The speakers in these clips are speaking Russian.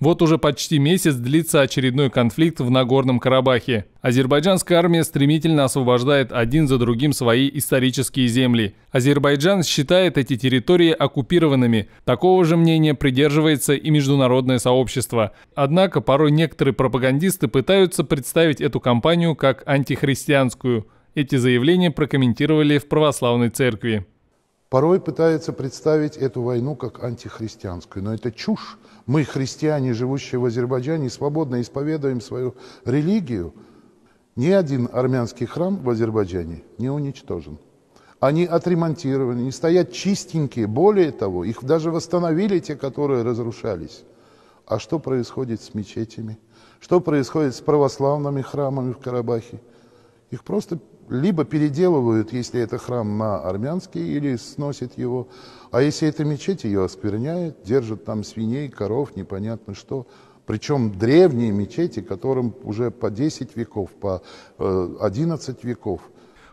Вот уже почти месяц длится очередной конфликт в Нагорном Карабахе. Азербайджанская армия стремительно освобождает один за другим свои исторические земли. Азербайджан считает эти территории оккупированными. Такого же мнения придерживается и международное сообщество. Однако порой некоторые пропагандисты пытаются представить эту кампанию как антихристианскую. Эти заявления прокомментировали в православной церкви порой пытается представить эту войну как антихристианскую. Но это чушь. Мы, христиане, живущие в Азербайджане, свободно исповедуем свою религию. Ни один армянский храм в Азербайджане не уничтожен. Они отремонтированы, не стоят чистенькие. Более того, их даже восстановили те, которые разрушались. А что происходит с мечетями? Что происходит с православными храмами в Карабахе? Их просто либо переделывают, если это храм на армянский, или сносят его. А если это мечеть, ее оскверняет, держат там свиней, коров, непонятно что. Причем древние мечети, которым уже по 10 веков, по 11 э, веков.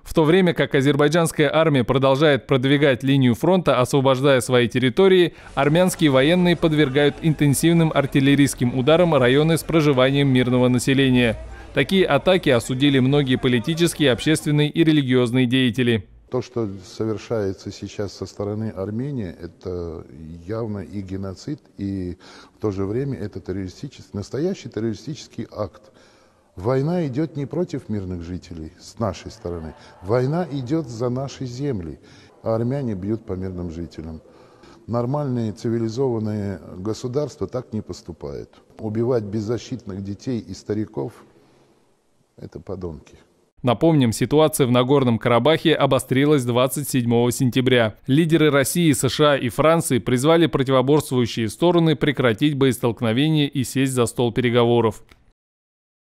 В то время как азербайджанская армия продолжает продвигать линию фронта, освобождая свои территории, армянские военные подвергают интенсивным артиллерийским ударам районы с проживанием мирного населения. Такие атаки осудили многие политические, общественные и религиозные деятели. То, что совершается сейчас со стороны Армении, это явно и геноцид, и в то же время это террористический, настоящий террористический акт. Война идет не против мирных жителей с нашей стороны. Война идет за наши земли, а армяне бьют по мирным жителям. Нормальные цивилизованные государства так не поступают. Убивать беззащитных детей и стариков – это подонки. Напомним, ситуация в Нагорном Карабахе обострилась 27 сентября. Лидеры России, США и Франции призвали противоборствующие стороны прекратить боестолкновение и сесть за стол переговоров.